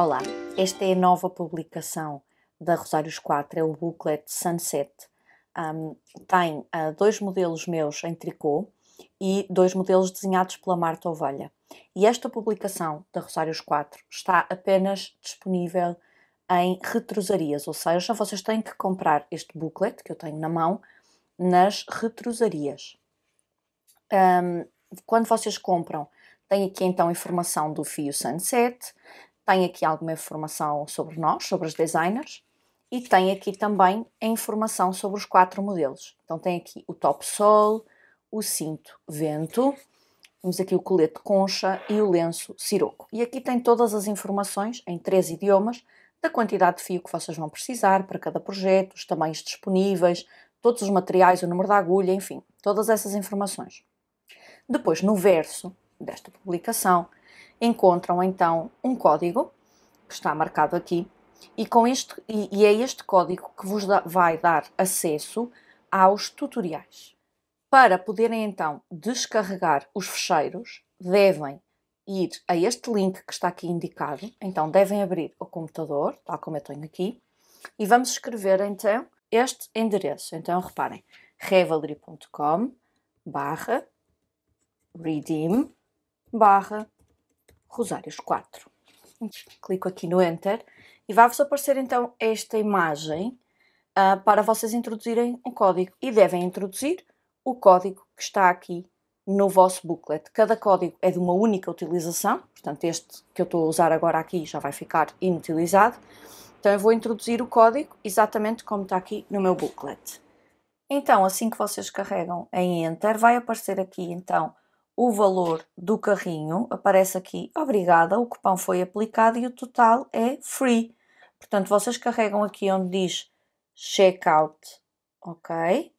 Olá, esta é a nova publicação da Rosários 4, é o booklet Sunset. Um, tem uh, dois modelos meus em tricô e dois modelos desenhados pela Marta Ovelha. E esta publicação da Rosários 4 está apenas disponível em retrosarias, ou seja, vocês têm que comprar este booklet que eu tenho na mão nas retrosarias. Um, quando vocês compram, tem aqui então informação do fio Sunset, tem aqui alguma informação sobre nós, sobre os designers, e tem aqui também a informação sobre os quatro modelos. Então tem aqui o top sol, o cinto vento, temos aqui o colete concha e o lenço siroco. E aqui tem todas as informações em três idiomas da quantidade de fio que vocês vão precisar para cada projeto, os tamanhos disponíveis, todos os materiais, o número da agulha, enfim, todas essas informações. Depois, no verso desta publicação, encontram então um código que está marcado aqui e, com este, e, e é este código que vos da, vai dar acesso aos tutoriais. Para poderem então descarregar os fecheiros, devem ir a este link que está aqui indicado. Então devem abrir o computador, tal como eu tenho aqui, e vamos escrever então este endereço. Então reparem, revelry.com redeem Rosários 4. Clico aqui no Enter e vai-vos aparecer então esta imagem uh, para vocês introduzirem um código e devem introduzir o código que está aqui no vosso booklet. Cada código é de uma única utilização, portanto este que eu estou a usar agora aqui já vai ficar inutilizado. Então eu vou introduzir o código exatamente como está aqui no meu booklet. Então assim que vocês carregam em Enter vai aparecer aqui então o valor do carrinho, aparece aqui, obrigada, o cupom foi aplicado e o total é free. Portanto, vocês carregam aqui onde diz checkout, ok?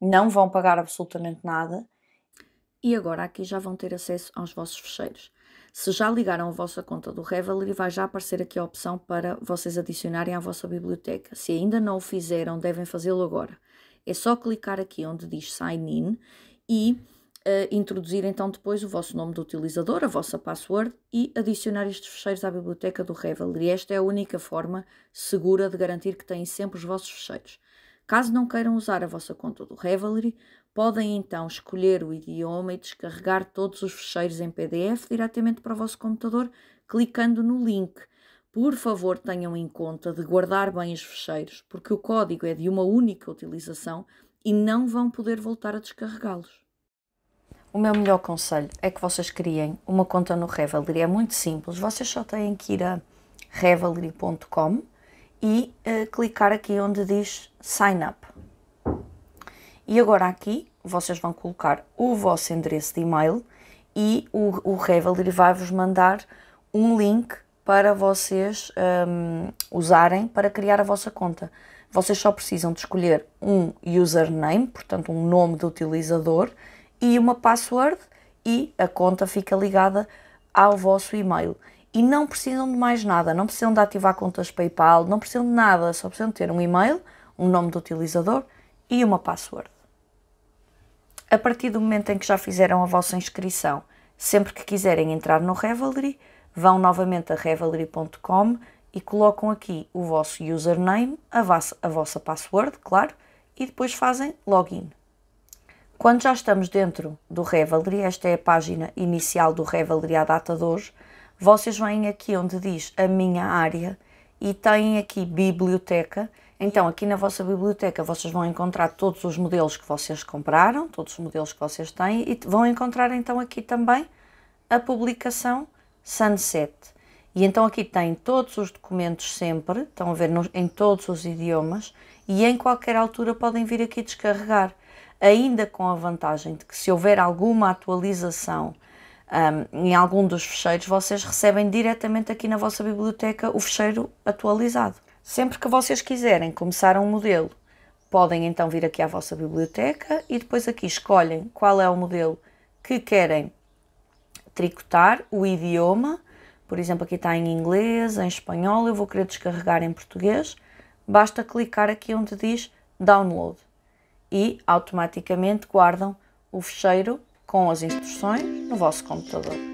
Não vão pagar absolutamente nada. E agora aqui já vão ter acesso aos vossos fecheiros. Se já ligaram a vossa conta do Revelry, vai já aparecer aqui a opção para vocês adicionarem à vossa biblioteca. Se ainda não o fizeram, devem fazê-lo agora. É só clicar aqui onde diz Sign In e uh, introduzir então depois o vosso nome do utilizador, a vossa password e adicionar estes fecheiros à biblioteca do Revelry. Esta é a única forma segura de garantir que têm sempre os vossos fecheiros. Caso não queiram usar a vossa conta do Revelry, podem então escolher o idioma e descarregar todos os fecheiros em PDF diretamente para o vosso computador, clicando no link. Por favor, tenham em conta de guardar bem os fecheiros, porque o código é de uma única utilização e não vão poder voltar a descarregá-los. O meu melhor conselho é que vocês criem uma conta no Revelry. É muito simples. Vocês só têm que ir a revelry.com e uh, clicar aqui onde diz Sign Up. E agora aqui vocês vão colocar o vosso endereço de e-mail e o, o Revelry vai-vos mandar um link para vocês um, ehm, usarem para criar a vossa conta. Vocês só precisam de escolher um username, portanto um nome do utilizador e uma password e a conta fica ligada ao vosso e-mail. E não precisam de mais nada, não precisam de ativar contas PayPal, não precisam de nada, só precisam de ter um e-mail, um nome do utilizador e uma password. A partir do momento em que já fizeram a vossa inscrição, sempre que quiserem entrar no Revelry, vão novamente a revelry.com e colocam aqui o vosso username, a vossa, a vossa password, claro, e depois fazem login. Quando já estamos dentro do Revalry, esta é a página inicial do Revalry à data de hoje, vocês vêm aqui onde diz a minha área e têm aqui biblioteca. Então, aqui na vossa biblioteca vocês vão encontrar todos os modelos que vocês compraram, todos os modelos que vocês têm e vão encontrar então aqui também a publicação Sunset. E então aqui tem todos os documentos sempre, estão a ver em todos os idiomas e em qualquer altura podem vir aqui descarregar ainda com a vantagem de que se houver alguma atualização um, em algum dos fecheiros, vocês recebem diretamente aqui na vossa biblioteca o fecheiro atualizado. Sempre que vocês quiserem começar um modelo, podem então vir aqui à vossa biblioteca e depois aqui escolhem qual é o modelo que querem tricotar, o idioma, por exemplo, aqui está em inglês, em espanhol, eu vou querer descarregar em português, basta clicar aqui onde diz download e automaticamente guardam o fecheiro com as instruções no vosso computador.